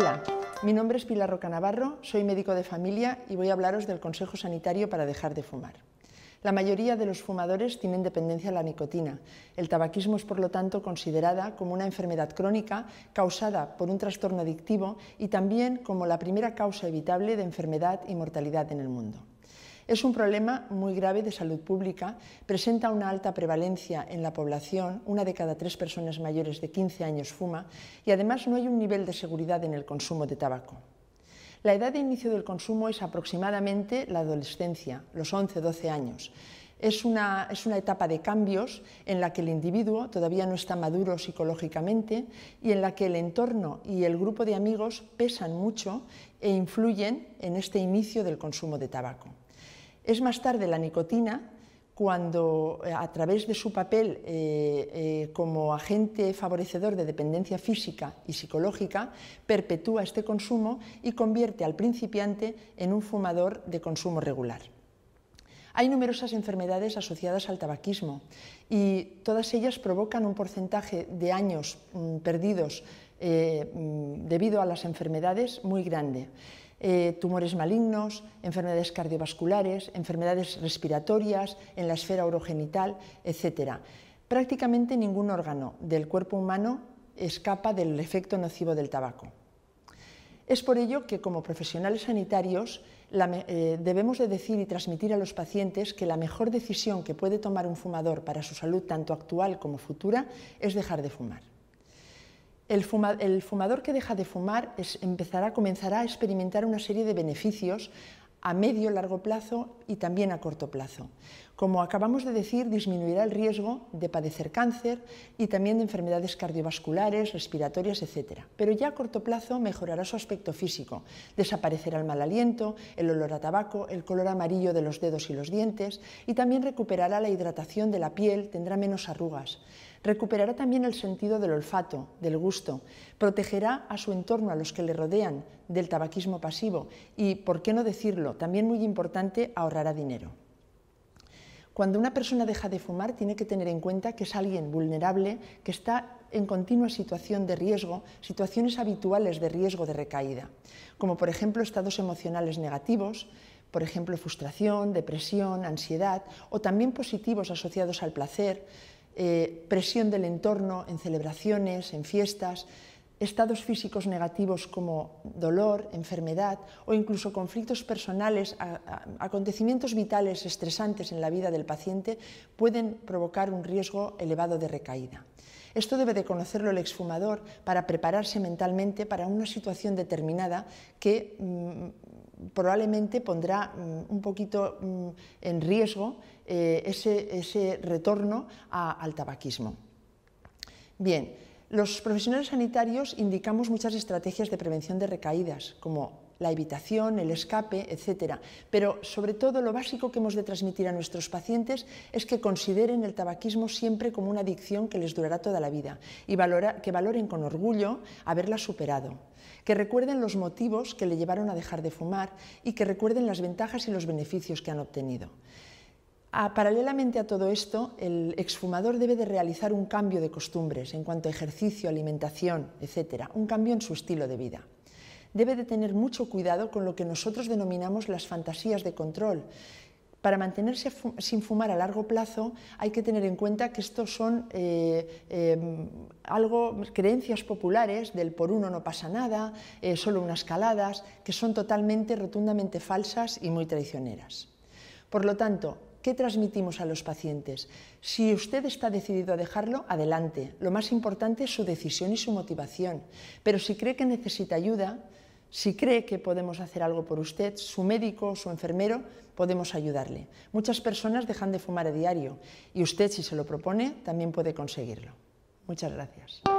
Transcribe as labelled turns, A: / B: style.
A: Hola, mi nombre es Pilar Roca Navarro, soy médico de familia y voy a hablaros del Consejo Sanitario para dejar de fumar. La mayoría de los fumadores tienen dependencia a la nicotina. El tabaquismo es, por lo tanto, considerada como una enfermedad crónica causada por un trastorno adictivo y también como la primera causa evitable de enfermedad y mortalidad en el mundo. Es un problema muy grave de salud pública, presenta una alta prevalencia en la población, una de cada tres personas mayores de 15 años fuma y además no hay un nivel de seguridad en el consumo de tabaco. La edad de inicio del consumo es aproximadamente la adolescencia, los 11-12 años. Es una, es una, etapa de cambios en la que el individuo todavía no está maduro psicológicamente y en la que el entorno y el grupo de amigos pesan mucho e influyen en este inicio del consumo de tabaco. Es más tarde la nicotina cuando eh, a través de su papel eh, eh, como agente favorecedor de dependencia física y psicológica, perpetúa este consumo y convierte al principiante en un fumador de consumo regular. Hay numerosas enfermedades asociadas al tabaquismo y todas ellas provocan un porcentaje de años mm, perdidos mm, debido a las enfermedades muy grande. Eh, tumores malignos, enfermedades cardiovasculares, enfermedades respiratorias, en la esfera urogenital, etc. Prácticamente ningún órgano del cuerpo humano escapa del efecto nocivo del tabaco. Es por ello que como profesionales sanitarios eh, debemos de decir y transmitir a los pacientes que la mejor decisión que puede tomar un fumador para su salud tanto actual como futura es dejar de fumar el, fumador que deja de fumar empezará, comenzará a experimentar una serie de beneficios a medio largo plazo y también a corto plazo. Como acabamos de decir, disminuirá el riesgo de padecer cáncer y también de enfermedades cardiovasculares, respiratorias, etc. Pero ya a corto plazo mejorará su aspecto físico. Desaparecerá el mal aliento, el olor a tabaco, el color amarillo de los dedos y los dientes y también recuperará la hidratación de la piel, tendrá menos arrugas. Recuperará también el sentido del olfato, del gusto, protegerá a su entorno, a los que le rodean, del tabaquismo pasivo y, por qué no decirlo, también muy importante, ahorrará dinero. Cuando una persona deja de fumar, tiene que tener en cuenta que es alguien vulnerable, que está en continua situación de riesgo, situaciones habituales de riesgo de recaída, como por ejemplo estados emocionales negativos, por ejemplo frustración, depresión, ansiedad, o también positivos asociados al placer, eh, presión del entorno en celebraciones, en fiestas, estados físicos negativos como dolor, enfermedad o incluso conflictos personales, acontecimientos vitales estresantes en la vida del paciente pueden provocar un riesgo elevado de recaída. Esto debe de conocerlo el exfumador para prepararse mentalmente para una situación determinada que mm, probablemente pondrá mm, un poquito mm, en riesgo eh, ese, retorno al tabaquismo. Bien, los profesionales sanitarios indicamos muchas estrategias de prevención de recaídas, como la evitación, el escape, etcétera, Pero sobre todo lo básico que hemos de transmitir a nuestros pacientes es que consideren el tabaquismo siempre como una adicción que les durará toda la vida y que valoren con orgullo haberla superado, que recuerden los motivos que le llevaron a dejar de fumar y que recuerden las ventajas y los beneficios que han obtenido. Ah, paralelamente a todo esto, el exfumador debe de realizar un cambio de costumbres en cuanto a ejercicio, alimentación, etcétera, un cambio en su estilo de vida debe de tener mucho cuidado con lo que nosotros denominamos las fantasías de control. Para mantenerse sin fumar a largo plazo hay que tener en cuenta que estos son eh, em, algo, creencias populares del por uno no pasa nada, eh, solo unas caladas, que son totalmente, rotundamente falsas y muy traicioneras. Por lo tanto, ¿Qué transmitimos a los pacientes? Si usted está decidido a dejarlo, adelante. Lo más importante es su decisión y su motivación. Pero si cree que necesita ayuda, si cree que podemos hacer algo por usted, su médico o su enfermero, podemos ayudarle. Muchas personas dejan de fumar a diario y usted, si se lo propone, también puede conseguirlo. Muchas gracias.